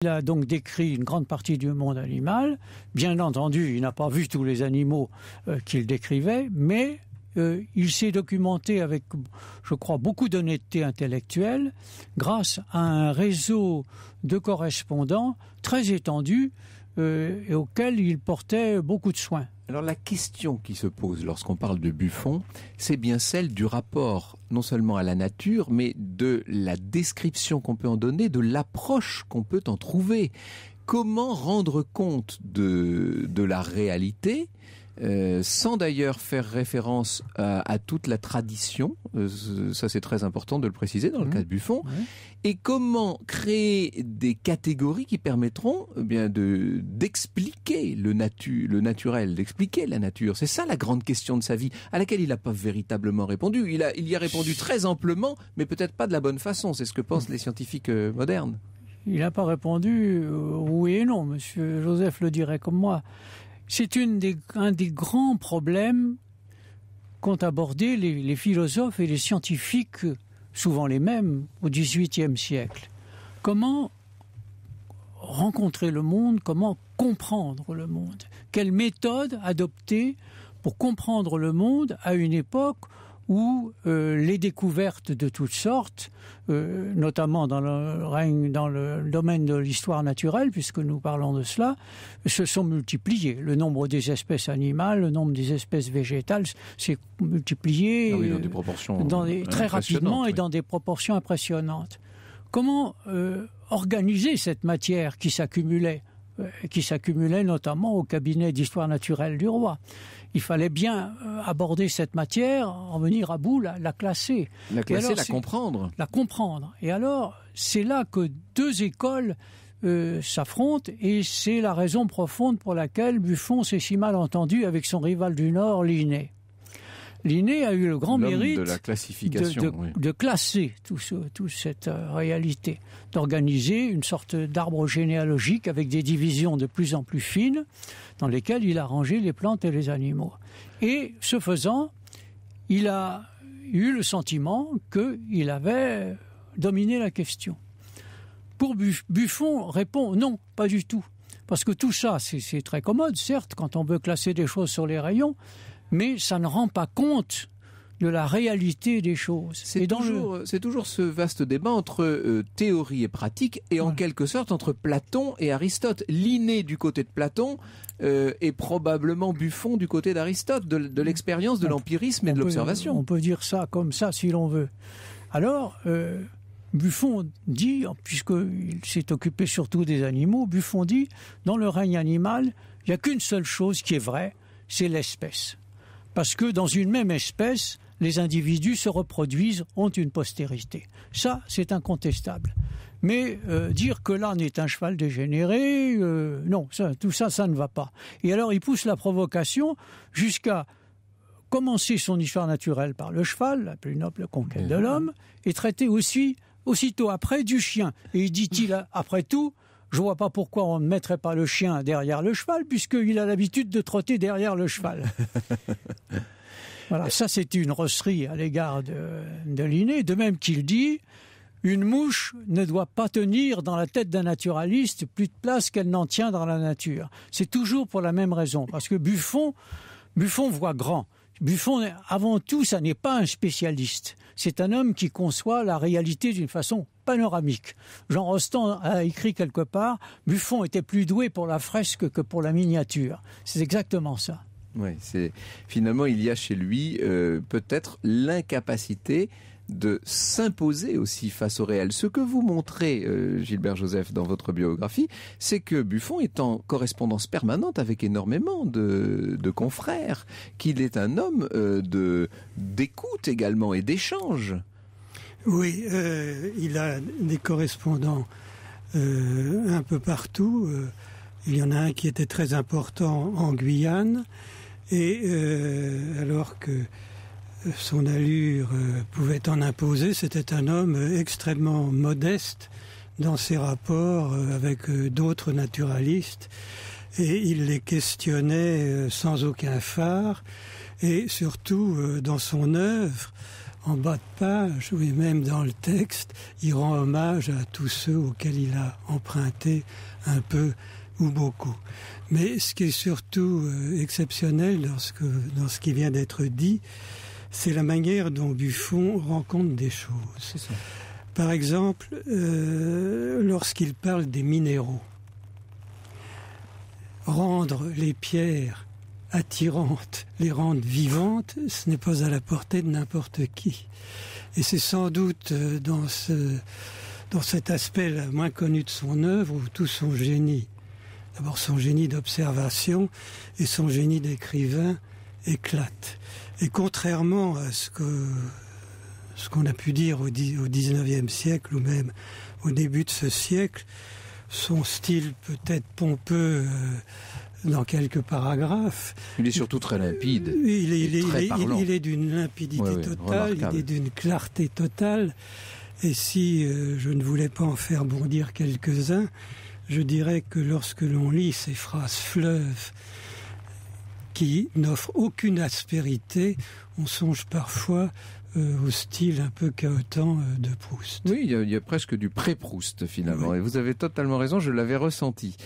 Il a donc décrit une grande partie du monde animal. Bien entendu, il n'a pas vu tous les animaux euh, qu'il décrivait, mais euh, il s'est documenté avec, je crois, beaucoup d'honnêteté intellectuelle grâce à un réseau de correspondants très étendu euh, et auquel il portait beaucoup de soins.
Alors la question qui se pose lorsqu'on parle de Buffon, c'est bien celle du rapport non seulement à la nature, mais de la description qu'on peut en donner, de l'approche qu'on peut en trouver. Comment rendre compte de, de la réalité euh, sans d'ailleurs faire référence à, toute la tradition, euh, ça c'est très important de le préciser dans le mmh. cas de Buffon, et comment créer des catégories qui permettront eh bien de d'expliquer le, le naturel, d'expliquer la nature. C'est ça la grande question de sa vie, à laquelle il n'a pas véritablement répondu. Il, a, il y a répondu très amplement, mais peut-être pas de la bonne façon, c'est ce que pensent mmh. les scientifiques euh, modernes.
Il n'a pas répondu oui et non, monsieur Joseph le dirait comme moi. C'est un des grands problèmes qu'ont abordés les, les, philosophes et les scientifiques, souvent les mêmes, au XVIIIe siècle. Comment rencontrer le monde, comment comprendre le monde Quelle méthode adopter pour comprendre le monde à une époque où euh, les découvertes de toutes sortes, euh, notamment dans le, domaine de l'histoire naturelle, puisque nous parlons de cela, se sont multipliées. Le nombre des espèces animales, le nombre des espèces végétales s'est multiplié ah euh, dans des proportions très rapidement et dans des proportions impressionnantes. Comment organiser cette matière qui s'accumulait qui s'accumulait notamment au cabinet d'histoire naturelle du roi il fallait bien euh, aborder cette matière, en venir à bout, la, classer. La classer, la comprendre. La comprendre. Et alors, c'est là que deux écoles euh, s'affrontent et c'est la raison profonde pour laquelle Buffon s'est si mal entendu avec son rival du Nord, Linné. Linné a eu le grand mérite de, de, classer toute cette euh, réalité, d'organiser une sorte d'arbre généalogique avec des divisions de plus en plus fines, dans lesquels il a rangé les plantes et les animaux. Et ce faisant, il a eu le sentiment qu'il avait dominé la question. Pour Buffon, répond non, pas du tout. Parce que tout ça, c'est très commode, certes, quand on veut classer des choses sur les rayons, mais ça ne rend pas compte de la réalité des choses. C'est toujours,
c'est toujours ce vaste débat entre euh, théorie et pratique, et en quelque sorte entre Platon et Aristote. L'inné du côté de Platon est euh, probablement Buffon du côté d'Aristote, de, l'expérience, de l'empirisme et de l'observation. On
peut dire ça comme ça si l'on veut. Alors, euh, Buffon dit, puisqu'il s'est occupé surtout des animaux, Buffon dit, dans le règne animal, il n'y a qu'une seule chose qui est vraie, c'est l'espèce. Parce que dans une même espèce, les individus se reproduisent, ont une postérité. Ça, c'est incontestable. Mais euh, dire que l'âne est un cheval dégénéré, euh, non, tout ça, ça ne va pas. Et alors, il pousse la provocation jusqu'à commencer son histoire naturelle par le cheval, la plus noble conquête de mhm. l'homme, et traiter aussi, aussitôt après, du chien. Et il dit-il, [LAUGHS] après tout, je vois pas pourquoi on ne mettrait pas le chien derrière le cheval, puisqu'il a l'habitude de trotter derrière le cheval. [LAUGHS] Voilà, ça c'est une rosserie à l'égard de, de Linné, de même qu'il dit une mouche ne doit pas tenir dans la tête d'un naturaliste plus de place qu'elle n'en tient dans la nature. C'est toujours pour la même raison, parce que Buffon, Buffon voit grand. Buffon, avant tout, ça n'est pas un spécialiste. C'est un homme qui conçoit la réalité d'une façon panoramique. Jean Rostand a écrit quelque part, Buffon était plus doué pour la fresque que pour la miniature. C'est exactement ça.
Oui, c'est finalement il y a chez lui euh, peut-être l'incapacité de s'imposer aussi face au réel. Ce que vous montrez, euh, Gilbert Joseph, dans votre biographie, c'est que Buffon est en correspondance permanente avec énormément de, confrères, qu'il est un homme euh, de d'écoute également et
d'échange. Oui, il a des correspondants un peu partout. il y en a un qui était très important en Guyane et euh, alors que son allure euh, pouvait en imposer, c'était un homme extrêmement modeste dans ses rapports euh, avec d'autres naturalistes et il les questionnait sans aucun phare et surtout dans son œuvre en bas de page, ou même dans le texte, il rend hommage à tous ceux auxquels il a emprunté un peu ou beaucoup. Mais ce qui est surtout euh, exceptionnel dans ce, qui vient d'être dit, c'est la manière dont Buffon rencontre des choses. Par exemple, euh, lorsqu'il parle des minéraux, rendre les pierres attirantes, les rendre vivantes, ce n'est pas à la portée de n'importe qui. Et c'est sans doute euh, dans, dans cet aspect moins connu de son œuvre où tout son génie D'abord, son génie d'observation et son génie d'écrivain éclatent. Et contrairement à ce qu'on a pu dire au, XIXe siècle ou même au début de ce siècle, son style peut-être pompeux euh, dans quelques paragraphes.
Il est surtout très limpide. Il est,
d'une limpidité totale, il est d'une clarté totale. Et si euh, je ne voulais pas en faire bondir quelques-uns, je dirais que lorsque l'on lit ces phrases fleuves qui n'offrent aucune aspérité, on songe parfois euh, au style un peu chaotant euh, de Proust.
Oui, il y, a, presque du pré-Proust finalement, et vous avez totalement raison, je l'avais ressenti.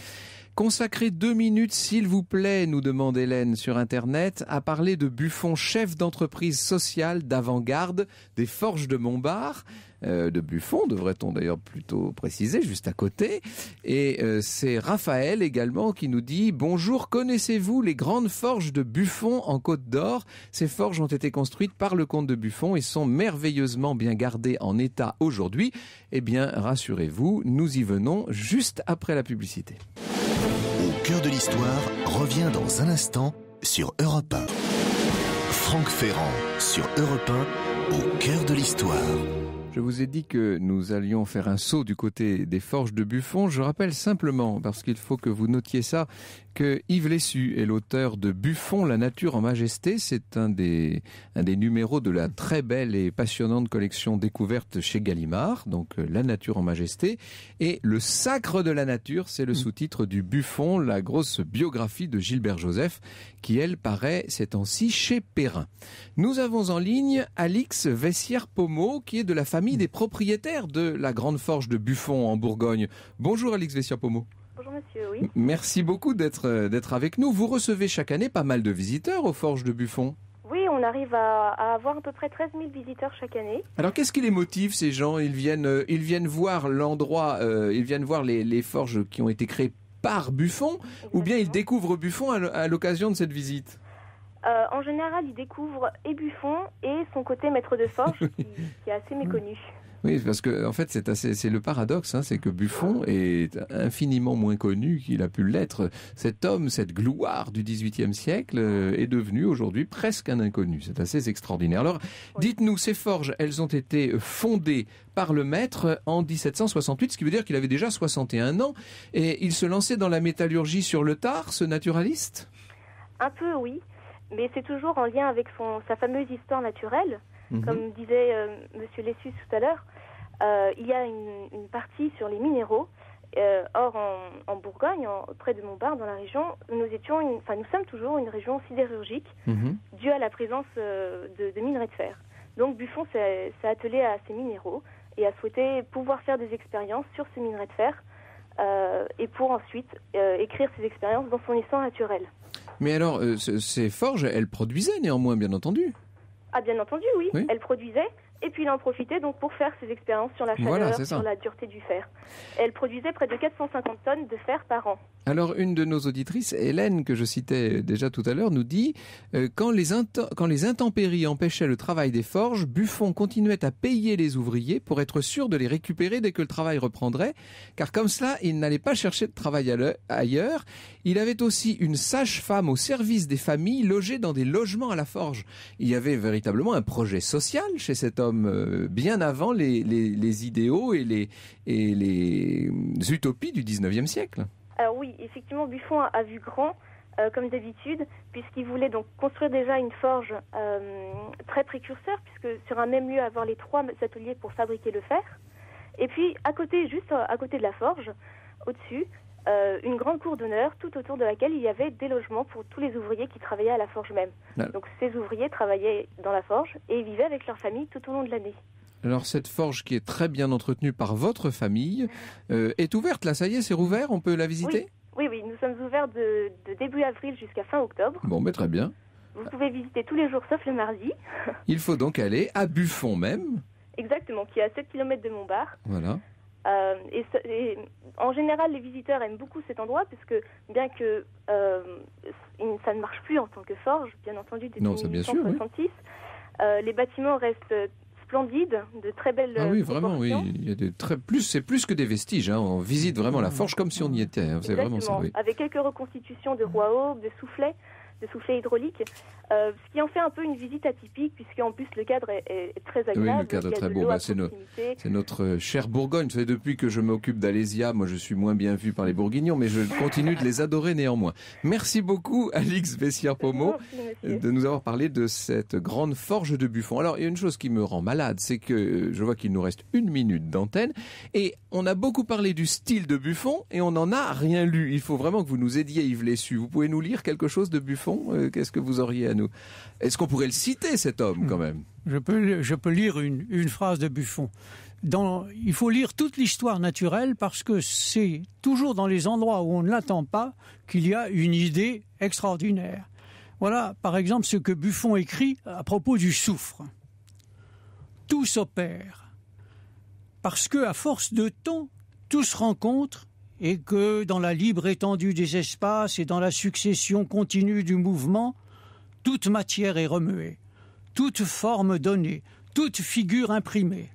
Consacrez deux minutes, s'il vous plaît, nous demande Hélène sur Internet, à parler de Buffon, chef d'entreprise sociale d'avant-garde des Forges de Montbard. Euh, de Buffon, devrait-on d'ailleurs plutôt préciser, juste à côté. Et euh, c'est Raphaël également qui nous dit Bonjour, connaissez-vous les grandes forges de Buffon en Côte d'Or Ces forges ont été construites par le comte de Buffon et sont merveilleusement bien gardées en état aujourd'hui. Eh bien, rassurez-vous, nous y venons juste après la publicité. Au cœur de l'histoire revient dans un instant sur Europe 1. Franck Ferrand sur Europe 1, au cœur de l'histoire. Je vous ai dit que nous allions faire un saut du côté des forges de Buffon. Je rappelle simplement, parce qu'il faut que vous notiez ça, que Yves Lessu est l'auteur de Buffon, la nature en majesté. C'est un des, un des numéros de la très belle et passionnante collection découverte chez Gallimard, donc euh, La nature en majesté. Et Le sacre de la nature, c'est le mm. sous-titre du Buffon, la grosse biographie de Gilbert Joseph, qui elle paraît ces temps-ci chez Perrin. Nous avons en ligne Alix Vessière-Pommeau, qui est de la famille des propriétaires de la grande forge de Buffon en Bourgogne. Bonjour Alix Vessia-Pomo.
Bonjour monsieur, oui.
Merci beaucoup d'être, euh, d'être avec nous. Vous recevez chaque année pas mal de visiteurs aux forges de Buffon.
Oui, on arrive à, avoir à peu près 13 000 visiteurs chaque année.
Alors, qu'est-ce qui les motive, ces gens ils viennent, euh, ils viennent voir l'endroit, euh, ils viennent voir les, forges qui ont été créées par Buffon, ou bien ils découvrent Buffon à l'occasion de cette visite
euh, en général, il découvre et Buffon et son côté maître de forge, qui, [LAUGHS] est assez méconnu.
Oui, parce que en fait, c'est assez, c'est le paradoxe, hein, c'est que Buffon est infiniment moins connu qu'il a pu l'être. Cet homme, cette gloire du XVIIIe siècle, euh, est devenu aujourd'hui presque un inconnu. C'est assez extraordinaire. Alors, dites-nous, ces forges, elles ont été fondées par le maître en 1768, ce qui veut dire qu'il avait déjà 61 ans, et il se lançait dans la métallurgie sur le tard, ce naturaliste.
Un peu, oui mais c'est toujours en lien avec sa fameuse histoire naturelle. Mhm. Comme disait M. Euh, Monsieur Lessus tout à l'heure, euh, il y a une, partie sur les minéraux. Euh, or, en, Bourgogne, près de Montbard, dans la région, nous étions, une, nous sommes toujours une région sidérurgique mhm. due à la présence de, de, minerais de fer. Donc, Buffon s'est attelé à ces minéraux et a souhaité pouvoir faire des expériences sur ces minerais de fer et pour ensuite écrire ses expériences dans son histoire naturelle.
Mais alors, euh, ces forges, elles produisaient néanmoins, bien entendu.
Ah, bien entendu, oui. Elles produisaient et puis il en profitait donc pour faire ses expériences sur la chaleur, sur la dureté du fer. Elle produisait près de 450 tonnes de fer par an.
Alors une de nos auditrices, Hélène, que je citais déjà tout à l'heure, nous dit euh, quand, les quand les intempéries empêchaient le travail des forges, Buffon continuait à payer les ouvriers pour être sûr de les récupérer dès que le travail reprendrait, car comme cela, il n'allait pas chercher de travail ailleurs. Il avait aussi une sage-femme au service des familles logées dans des logements à la forge. Il y avait véritablement un projet social chez cet homme euh, bien avant les, idéaux et les, utopies du 19e siècle.
Alors oui, effectivement, Buffon a, vu grand, euh, comme d'habitude, puisqu'il voulait donc construire déjà une forge euh, très précurseur, puisque sur un même lieu avoir les trois ateliers pour fabriquer le fer. Et puis à juste à côté de la forge, au-dessus, euh, une grande cour d'honneur tout autour de laquelle il y avait des logements pour tous les ouvriers qui travaillaient à la forge même. Donc ces ouvriers travaillaient dans la forge et vivaient avec leur famille tout au long de l'année.
Alors cette forge qui est très bien entretenue par votre famille euh, est ouverte là, ça y est, c'est rouvert, on peut la visiter
oui. oui, nous sommes ouverts de, début avril jusqu'à fin octobre.
Bon, mais ben, très bien.
Vous pouvez visiter tous les jours sauf le mardi.
Il faut donc aller à Buffon
même. Exactement, qui est à 7 km de Montbard. Voilà. Euh, et, en général, les visiteurs aiment beaucoup cet endroit puisque bien que euh, ça ne marche plus en tant que forge, bien entendu, depuis 1966, euh, les bâtiments restent splendides, de très belles. Ah oui,
vraiment, oui. Il y a très plus, c'est plus que des vestiges. Hein. On visite vraiment la forge comme si on y était. Hein. C'est vraiment ça.
Avec quelques reconstitutions de rois aubes, de soufflets, de soufflets hydrauliques. Euh, ce qui en fait un peu une visite atypique, puisqu'en plus le cadre est, très agréable. Oui, le cadre est très beau. Bah, c'est,
notre euh, chère Bourgogne. Vous depuis que je m'occupe d'Alésia, moi je suis moins bien vu par les Bourguignons, mais je continue de les adorer néanmoins. Merci beaucoup, [LAUGHS] Alix bessière Pomo, euh, de nous avoir parlé de cette grande forge de Buffon. Alors, il y a une chose qui me rend malade, c'est que je vois qu'il nous reste une minute d'antenne, et on a beaucoup parlé du style de Buffon, et on n'en a rien lu. Il faut vraiment que vous nous aidiez, Yves Lessu. Vous pouvez nous lire quelque chose de Buffon Qu'est-ce que vous auriez à nous est-ce qu'on pourrait le citer, cet homme, quand même
je peux, lire une, phrase de Buffon. il faut lire toute l'histoire naturelle parce que c'est toujours dans les endroits où on ne l'attend pas qu'il y a une idée extraordinaire. Voilà, par exemple, ce que Buffon écrit à propos du soufre. Tout s'opère parce que, à force de temps, tout se rencontre et que, dans la libre étendue des espaces et dans la succession continue du mouvement, toute matière est remuée, toute forme donnée, toute figure imprimée.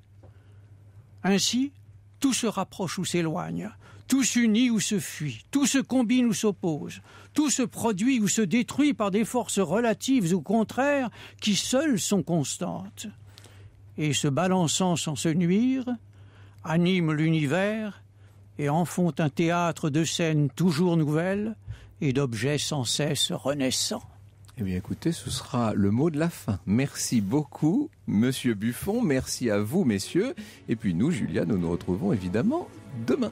Ainsi, tout se rapproche ou s'éloigne, tout s'unit ou se fuit, tout se combine ou s'oppose, tout se produit ou se détruit par des forces relatives ou contraires qui seules sont constantes. Et se balançant sans se nuire, animent l'univers et en font un théâtre de scènes toujours nouvelles et d'objets sans cesse renaissants.
Eh bien, écoutez, ce sera le mot de la fin. Merci beaucoup, monsieur Buffon. Merci à vous, messieurs. Et puis, nous, Julia, nous nous retrouvons évidemment demain.